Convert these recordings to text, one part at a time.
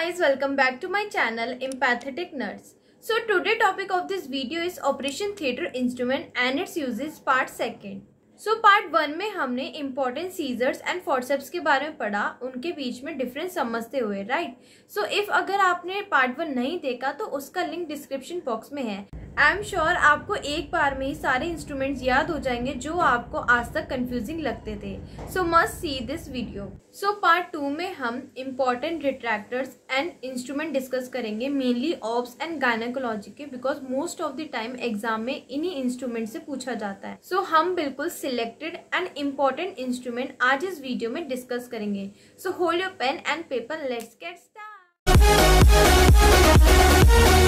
guys welcome back to my channel empathetic nerds so today topic of this video is operation theater instrument and its uses part second so part one में हमने important seizures and forceps के बारे में पढ़ा उनके बीच में difference समझते हुए राइट सो इफ़ अगर आपने पार्ट वन नहीं देखा तो उसका लिंक डिस्क्रिप्शन बॉक्स में है आई एम श्योर आपको एक बार में ही सारे इंस्ट्रूमेंट्स याद हो जाएंगे जो आपको आज तक कंफ्यूजिंग लगते थे so must see this video so part two में हम important retractors and instrument discuss करेंगे मेनली ऑब्स एंड गायनाकोलॉजी के because most of the time exam में इन्हीं इंस्ट्रूमेंट से पूछा जाता है सो so, हम बिल्कुल सिलेक्टेड एंड इम्पॉर्टेंट इंस्ट्रूमेंट आज इस वीडियो में डिस्कस करेंगे so hold your pen and paper let's get start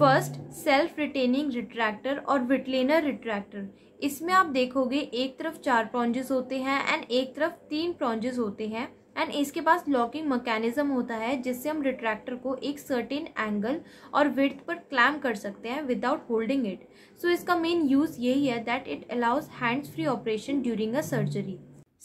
first self retaining retractor और विटलेनर रिट्रैक्टर इसमें आप देखोगे एक तरफ चार प्रॉन्जेस होते हैं एंड एक तरफ तीन प्रॉन्जेस होते हैं एंड इसके पास लॉकिंग मैकेनिज्म होता है जिससे हम रिट्रैक्टर को एक सर्टेन एंगल और विथ पर क्लैम कर सकते हैं विदाउट होल्डिंग इट सो इसका मेन यूज़ यही है that it allows hands free operation during a surgery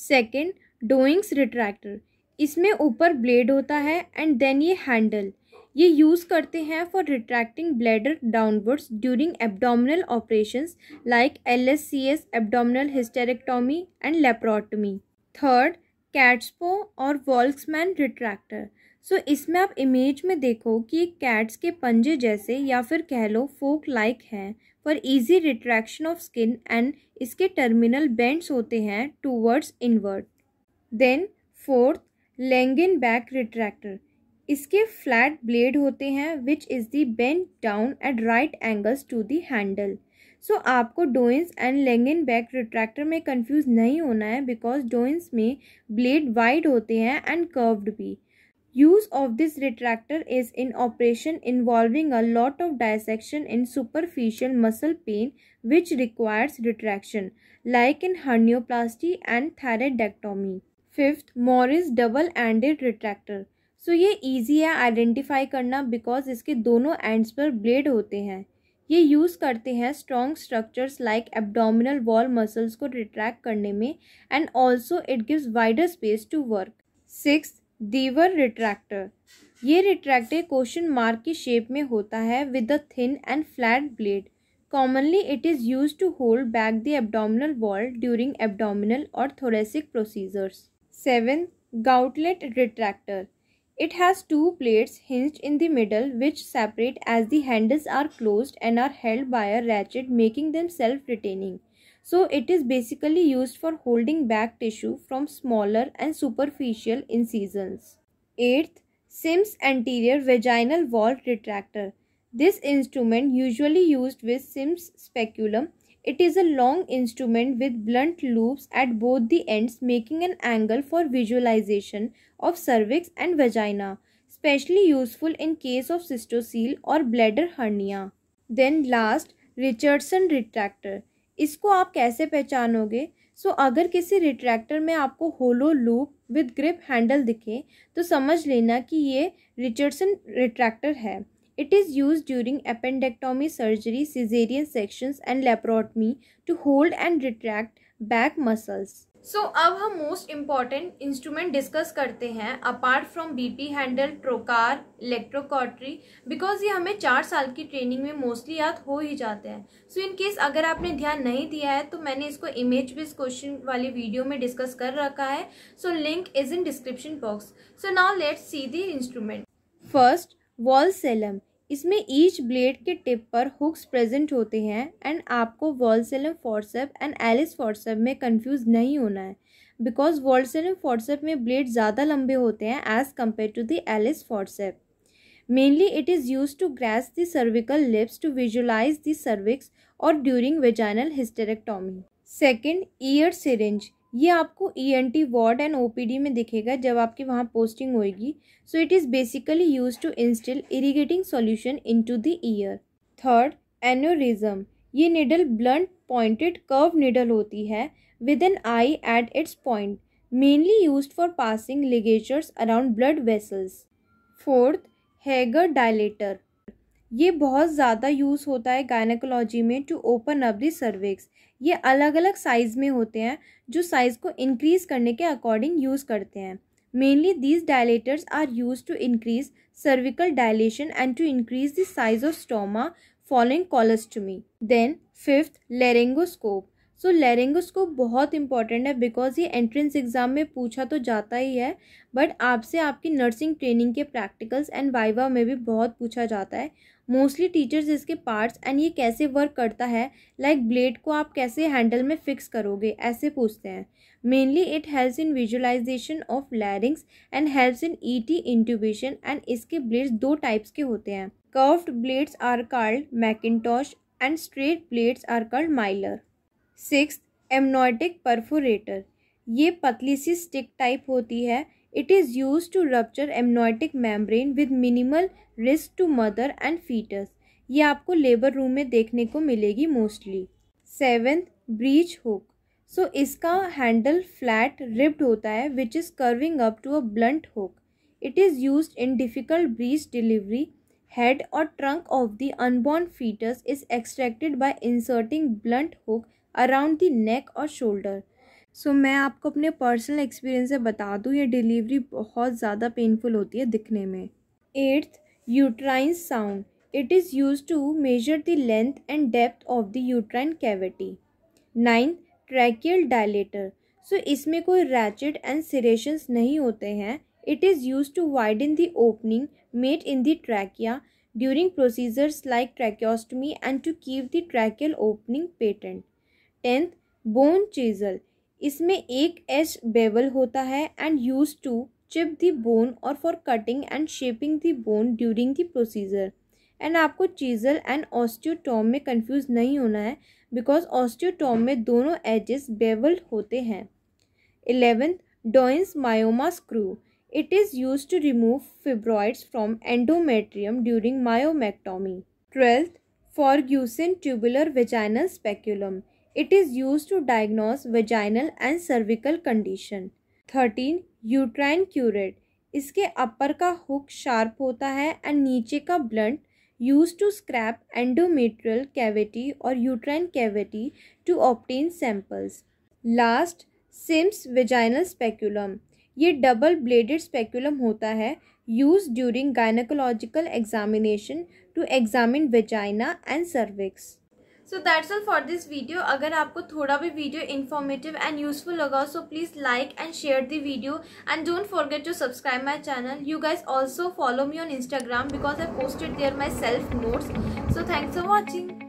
second Doyen's retractor इसमें ऊपर ब्लेड होता है एंड देन ये हैंडल ये यूज़ करते हैं for retracting bladder downwards during abdominal operations like LSCS abdominal hysterectomy and laparotomy third cat's paw और Volkmann retractor सो इसमें आप इमेज में देखो कि कैट्स के पंजे जैसे या फिर कह लो फोक लाइक हैं for easy retraction of skin and इसके टर्मिनल बेंड्स होते हैं towards inward then fourth Langenbeck retractor इसके फ्लैट ब्लेड होते हैं which is the bend down at right angles to the handle so आपको Doyen's and Langenbeck retractor में confuse नहीं होना है बिकॉज डोइंस में ब्लेड वाइड होते हैं एंड कर्व्ड भी use of this retractor is in operation involving a lot of dissection in superficial muscle plane which requires retraction like in hernioplasty and thyroidectomy fifth Morris double ended retractor so so, ये easy है identify करना because इसके दोनों ends पर blade होते हैं ये use करते हैं strong structures like abdominal wall muscles को रिट्रैक्ट करने में and also it gives wider space to work six Deaver retractor ये रिट्रैक्टर क्वेश्चन मार्क की शेप में होता है with a thin and flat blade commonly it is use to hold back the abdominal wall during abdominal और thoracic procedures seven गाउटलेट retractor It has two plates hinged in the middle which separate as the handles are closed and are held by a ratchet making them self-retaining. So it is basically used for holding back tissue from smaller and superficial incisions. 8th Sims anterior vaginal wall retractor. This instrument usually used with Sims speculum It is a long instrument with blunt loops at both the ends making an angle for visualization of cervix and vagina, specially useful in case of cystocele or bladder hernia. Then last, Richardson retractor इसको आप कैसे पहचानोगे सो so, अगर किसी retractor में आपको hollow loop with grip handle दिखे तो समझ लेना कि ये रिचर्डसन रिट्रैक्टर है It is used during appendectomy surgery, caesarean sections and laparotomy to hold and retract back muscles. So so, अब हम मोस्ट इम्पॉर्टेंट इंस्ट्रूमेंट डिस्कस करते हैं apart from BP handle trocar electrocautery because ये हमें चार साल की ट्रेनिंग में मोस्टली याद हो ही जाते हैं सो इन केस अगर आपने ध्यान नहीं दिया है तो मैंने इसको इमेज बेस क्वेश्चन वाली वीडियो में डिस्कस कर रखा है so link is in description box so now let's see the instrument first vulsellum इसमें ईच ब्लेड के टिप पर हुक्स प्रेजेंट होते हैं एंड आपको वॉल्सेलम फॉर्सअप एंड एलिस फॉर्सअप में कंफ्यूज नहीं होना है बिकॉज सेलम फॉर्सअप में ब्लेड ज़्यादा लंबे होते हैं as compare to the Allis forceps mainly it is use to grasp the cervical lips to visualise the cervix और during vaginal hysterectomy second ear syringe ये आपको E N T ward and O P D में दिखेगा जब आपकी वहाँ posting होएगी so it is basically use to instil irrigating solution into the ear third aneurysm ये needle blunt pointed curve needle होती है with an eye at its point mainly use for passing ligatures around blood vessels fourth Hegar dilator ये बहुत ज़्यादा use होता है gynaecology में to open up the cervix ये अलग अलग साइज़ में होते हैं जो साइज़ को इंक्रीज़ करने के अकॉर्डिंग यूज़ करते हैं mainly these dilators are use to increase cervical dilation and to increase the size of stoma following colostomy then fifth laryngoscope so को बहुत इंपॉर्टेंट है बिकॉज ये एंट्रेंस एग्ज़ाम में पूछा तो जाता ही है बट आपसे आपकी नर्सिंग ट्रेनिंग के प्रैक्टिकल्स एंड वाइवा में भी बहुत पूछा जाता है मोस्टली टीचर्स इसके पार्ट्स एंड ये कैसे वर्क करता है लाइक like ब्लेड को आप कैसे हैंडल में फिक्स करोगे ऐसे पूछते हैं mainly it helps in visualisation of larynx and helps in ET intubation and इसके ब्लेड्स दो टाइप्स के होते हैं curved blades are called Macintosh and straight blades are called Miller six amniotic perforator ये पतली सी स्टिक टाइप होती है it is use to rupture amniotic membrane with minimal risk to mother and foetus ये आपको लेबर रूम में देखने को मिलेगी mostly seventh breach hook so इसका हैंडल फ्लैट रिब्ड होता है which is curving up to a blunt hook it is use in difficult breech delivery head और trunk of the unborn foetus is extracted by inserting blunt hook around the neck और shoulder सो so, मैं आपको अपने personal experience से बता दूँ ये delivery बहुत ज़्यादा पेनफुल होती है दिखने में eighth uterine sound it is use to measure the length and depth of the uterine cavity ninth tracheal dilator so इसमें कोई रैचिड एंड सिरेशंस नहीं होते हैं it is use to widen the opening made in the trachea during procedures like tracheostomy and to keep the tracheal opening patent tenth bone chisel इसमें एक edge bevel होता है and use to chip the bone और for cutting and shaping the bone during the procedure and आपको chisel and osteotome में confuse नहीं होना है बिकॉज ऑस्टियोटॉम में दोनों एजेस बेवल्ड होते हैं eleventh Doyen's myoma screw it is use to remove fibroids from endometrium during myomectomy twelfth Fergusson tubular vaginal speculum it is use to diagnose vaginal and cervical condition thirteen uterine curette इसके upper का hook sharp होता है and नीचे का blunt use to scrape endometrial cavity और uterine cavity to obtain samples last Sims vaginal speculum ये double bladed speculum होता है use during gynaecological examination to examine vagina and cervix so that's all for this video अगर आपको थोड़ा भी video informative and useful लगा so please like and share the video and don't forget to subscribe my channel you guys also follow me on Instagram because I posted there my self notes so thanks for watching